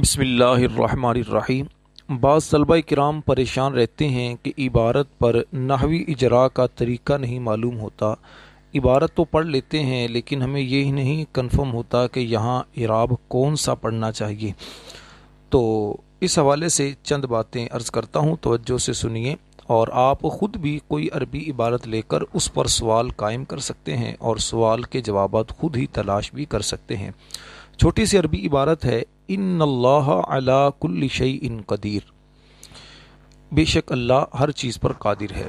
بسم اللہ الرحمن الرحیم بعض طلبہ کرام پریشان رہتے ہیں کہ عبارت پر نحوی اجرا کا طریقہ نہیں معلوم ہوتا عبارت تو پڑھ لیتے ہیں لیکن ہمیں یہ نہیں کنفرم ہوتا کہ یہاں عراب کون سا پڑھنا چاہیے تو اس حوالے سے چند باتیں عرض کرتا ہوں توجہ سے سنیے اور آپ خود بھی کوئی عربی عبارت لے کر اس پر سوال قائم کر سکتے ہیں اور سوال کے جوابات خود ہی تلاش بھی کر سکتے ہیں چھوٹی سی عربی عبارت ہے ان اللہ کل قدیر بے شک اللہ ہر چیز پر قادر ہے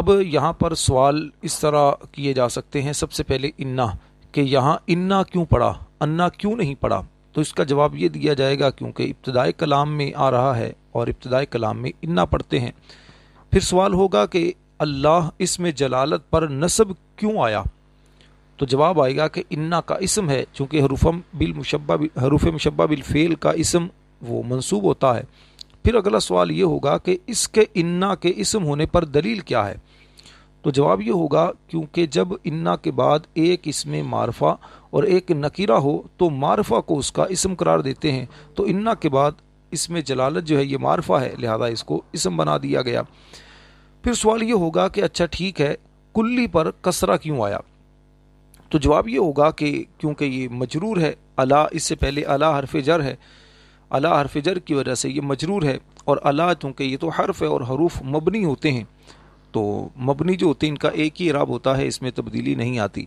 اب یہاں پر سوال اس طرح کیے جا سکتے ہیں سب سے پہلے انا کہ یہاں انا کیوں پڑا انا کیوں نہیں پڑھا تو اس کا جواب یہ دیا جائے گا کیونکہ ابتدائی کلام میں آ رہا ہے اور ابتدائی کلام میں انا پڑھتے ہیں پھر سوال ہوگا کہ اللہ اس میں جلالت پر نصب کیوں آیا تو جواب آئے گا کہ انا کا اسم ہے چونکہ حروف بالمشبہ حروف مشبہ بالفعل کا اسم وہ منصوب ہوتا ہے پھر اگلا سوال یہ ہوگا کہ اس کے انا کے اسم ہونے پر دلیل کیا ہے تو جواب یہ ہوگا کیونکہ جب انا کے بعد ایک اسم معرفہ اور ایک نکیرہ ہو تو معرفہ کو اس کا اسم قرار دیتے ہیں تو انا کے بعد اس میں جلالت جو ہے یہ معرفہ ہے لہذا اس کو اسم بنا دیا گیا پھر سوال یہ ہوگا کہ اچھا ٹھیک ہے کلی پر کسرہ کیوں آیا تو جواب یہ ہوگا کہ کیونکہ یہ مجرور ہے الا اس سے پہلے الا حرف جر ہے الا حرف جر کی وجہ سے یہ مجرور ہے اور الا چونکہ یہ تو حرف ہے اور حروف مبنی ہوتے ہیں تو مبنی جو ہوتے ہیں ان کا ایک ہی عراب ہوتا ہے اس میں تبدیلی نہیں آتی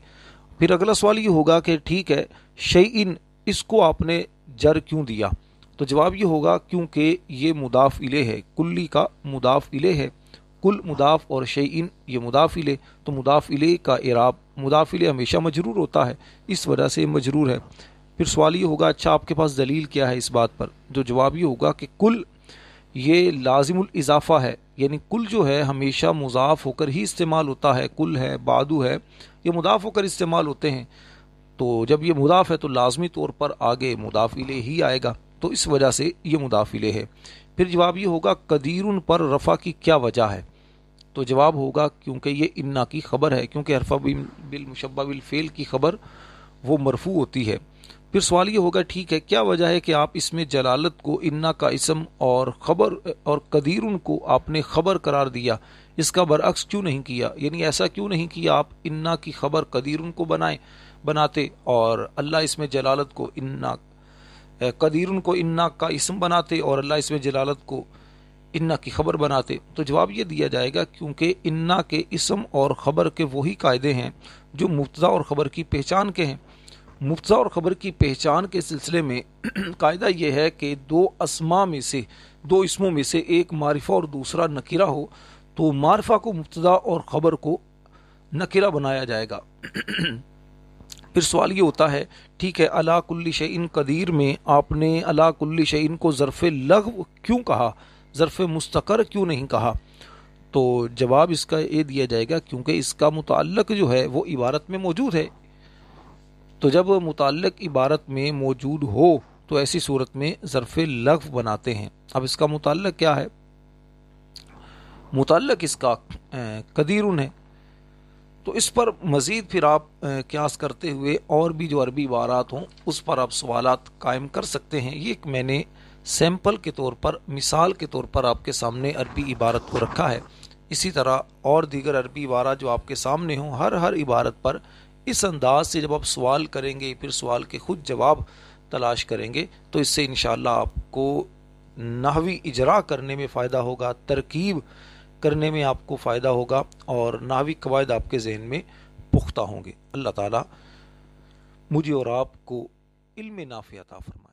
پھر اگلا سوال یہ ہوگا کہ ٹھیک ہے شعین اس کو آپ نے جر کیوں دیا تو جواب یہ ہوگا کیونکہ یہ علے ہے کلی کا علے ہے کل مداف اور شعین یہ علے تو علے کا عراب مدافل ہمیشہ مجرور ہوتا ہے اس وجہ سے مجرور ہے پھر سوال یہ ہوگا اچھا آپ کے پاس دلیل کیا ہے اس بات پر جو جواب یہ ہوگا کہ کل یہ لازم الاضافہ ہے یعنی کل جو ہے ہمیشہ مضاف ہو کر ہی استعمال ہوتا ہے کل ہے بادو ہے یہ مضاف ہو کر استعمال ہوتے ہیں تو جب یہ مضاف ہے تو لازمی طور پر آگے مدافل ہی آئے گا تو اس وجہ سے یہ مدافل ہے پھر جواب یہ ہوگا قدیر پر رفع کی کیا وجہ ہے تو جواب ہوگا کیونکہ یہ انا کی خبر ہے کیونکہ حرفہ بالمشبہ بالفعل کی خبر وہ مرفوع ہوتی ہے پھر سوال یہ ہوگا ٹھیک ہے کیا وجہ ہے کہ آپ اس میں جلالت کو انا کا اسم اور اور خبر کو آپ نے خبر قرار دیا اس کا برعکس کیوں نہیں کیا یعنی ایسا کیوں نہیں کیا آپ انا کی خبر قدیرن کو بنائے بناتے اور اللہ اس میں جلالت کو انا قدیرن کو انا کا اسم بناتے اور اللہ اس میں جلالت کو انا کی خبر بناتے تو جواب یہ دیا جائے گا کیونکہ انا کے اسم اور خبر کے وہی قاعدے ہیں جو مفت اور خبر کی پہچان کے ہیں مفت اور خبر کی پہچان کے سلسلے میں میں میں یہ ہے کہ دو دو اسما سے سے اسموں ایک معرفہ اور دوسرا نکیرہ ہو تو معرفہ کو مفتا اور خبر کو نکیرہ بنایا جائے گا پھر سوال یہ ہوتا ہے ٹھیک ہے کلی شعین قدیر میں آپ نے اللہ کل شعین کو ظرف لغو کیوں کہا ظرف مستقر کیوں نہیں کہا تو جواب اس کا یہ دیا جائے گا کیونکہ اس کا متعلق جو ہے وہ عبارت میں موجود ہے تو جب متعلق عبارت میں موجود ہو تو ایسی صورت میں ظرف لغف بناتے ہیں اب اس کا متعلق کیا ہے متعلق اس کا قدیرن ہے تو اس پر مزید پھر آپ قیاس کرتے ہوئے اور بھی جو عربی عبارات ہوں اس پر آپ سوالات قائم کر سکتے ہیں یہ ایک میں نے سیمپل کے طور پر مثال کے طور پر آپ کے سامنے عربی عبارت کو رکھا ہے اسی طرح اور دیگر عربی عبارت جو آپ کے سامنے ہوں ہر ہر عبارت پر اس انداز سے جب آپ سوال کریں گے پھر سوال کے خود جواب تلاش کریں گے تو اس سے انشاءاللہ آپ کو نحوی اجرا کرنے میں فائدہ ہوگا ترکیب کرنے میں آپ کو فائدہ ہوگا اور نحوی قواعد آپ کے ذہن میں پختہ ہوں گے اللہ تعالیٰ مجھے اور آپ کو علم نافع عطا فرمائے